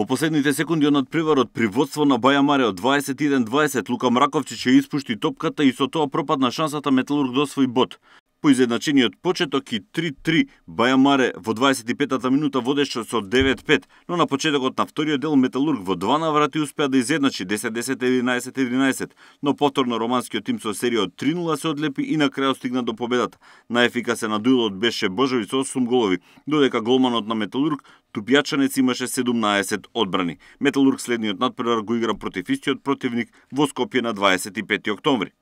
Во последните секунди од надпреварот при водство на Баја Маре од 21-20 Лука Мраковчич ја испушти топката и со тоа пропадна шансата Металург да освои бот. По изедначениот почеток и 3-3 Бајамаре во 25-та минута водеше со 9-5, но на почетокот на вториот дел Металург во два наврати успеа да изедначи 10-10-11-11, но повторно романскиот тим со серија од 3-0 се одлепи и на крајот стигна до победата. Најефикасен на дуелот беше Божови со 8 голови, додека голманот на Металург Тупјачанец имаше 17 одбрани. Металург следниот надпревар го игра против истиот противник во Скопје на 25 октомври.